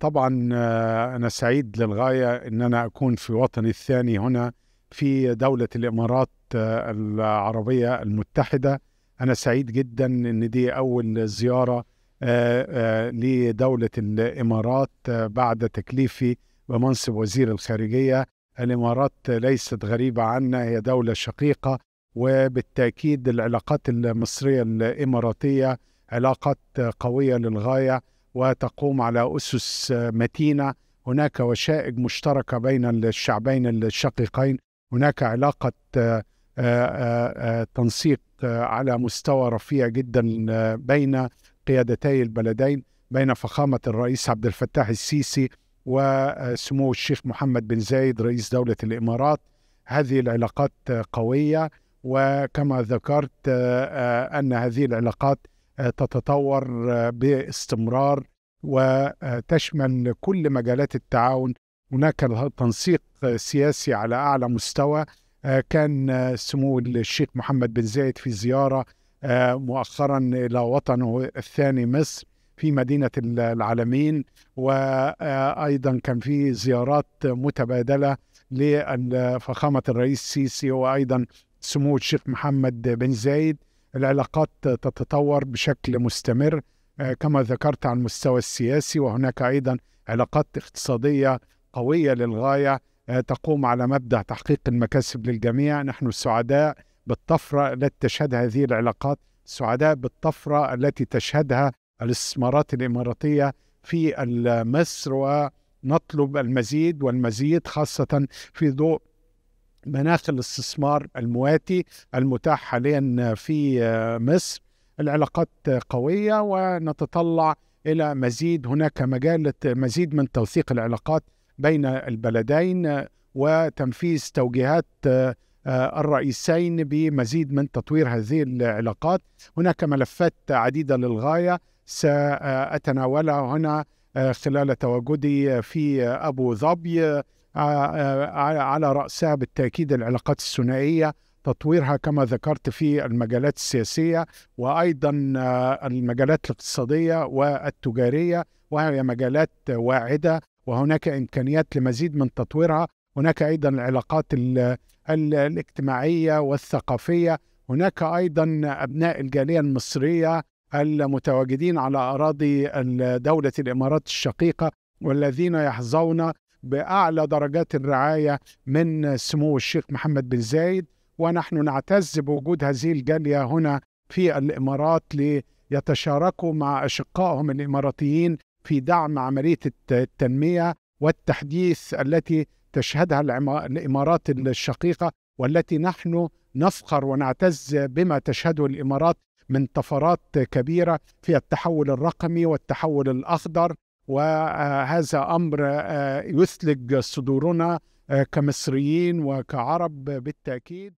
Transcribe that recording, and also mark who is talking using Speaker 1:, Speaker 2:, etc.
Speaker 1: طبعا آه، أنا سعيد للغاية أن أنا أكون في وطني الثاني هنا في دولة الإمارات آه، العربية المتحدة أنا سعيد جدا أن دي أول زيارة آه، لدولة الإمارات بعد تكليفي بمنصب وزير الخارجية الإمارات ليست غريبة عنا هي دولة شقيقة وبالتأكيد العلاقات المصرية الإماراتية علاقات قوية للغاية وتقوم على أسس متينة هناك وشائج مشتركة بين الشعبين الشقيقين هناك علاقة آه، آه، آه، تنسيق على مستوى رفيع جدا بين قيادتي البلدين بين فخامة الرئيس عبد الفتاح السيسي وسمو الشيخ محمد بن زايد رئيس دولة الإمارات هذه العلاقات قوية وكما ذكرت أن هذه العلاقات تتطور باستمرار وتشمل كل مجالات التعاون هناك تنسيق سياسي على أعلى مستوى كان سمو الشيخ محمد بن زايد في زيارة مؤخرا إلى وطنه الثاني مصر في مدينة العالمين وأيضا كان في زيارات متبادلة لفخامة الرئيس السيسي وأيضا سمو الشيخ محمد بن زايد العلاقات تتطور بشكل مستمر آه، كما ذكرت على المستوى السياسي وهناك ايضا علاقات اقتصاديه قويه للغايه آه، تقوم على مبدا تحقيق المكاسب للجميع، نحن سعداء بالطفره التي تشهدها هذه العلاقات، سعداء بالطفره التي تشهدها الاستثمارات الاماراتيه في مصر ونطلب المزيد والمزيد خاصه في ضوء مناخ الاستثمار المواتي المتاح حاليا في آه، مصر العلاقات قوية ونتطلع إلى مزيد هناك مجال مزيد من توثيق العلاقات بين البلدين آه، وتنفيذ توجيهات آه، الرئيسين بمزيد من تطوير هذه العلاقات هناك ملفات عديدة للغاية سأتناولها هنا خلال تواجدي في أبو ظبي على رأسها بالتأكيد العلاقات الثنائية تطويرها كما ذكرت في المجالات السياسية وأيضا المجالات الاقتصادية والتجارية وهي مجالات واعدة وهناك إمكانيات لمزيد من تطويرها هناك أيضا العلاقات الاجتماعية والثقافية هناك أيضا أبناء الجالية المصرية المتواجدين على أراضي دولة الإمارات الشقيقة والذين يحظون باعلى درجات الرعايه من سمو الشيخ محمد بن زايد ونحن نعتز بوجود هذه الجاليه هنا في الامارات ليتشاركوا مع اشقائهم الاماراتيين في دعم عمليه التنميه والتحديث التي تشهدها الامارات الشقيقه والتي نحن نفخر ونعتز بما تشهده الامارات من طفرات كبيره في التحول الرقمي والتحول الاخضر وهذا امر آه، يثلج صدورنا آه، كمصريين وكعرب بالتاكيد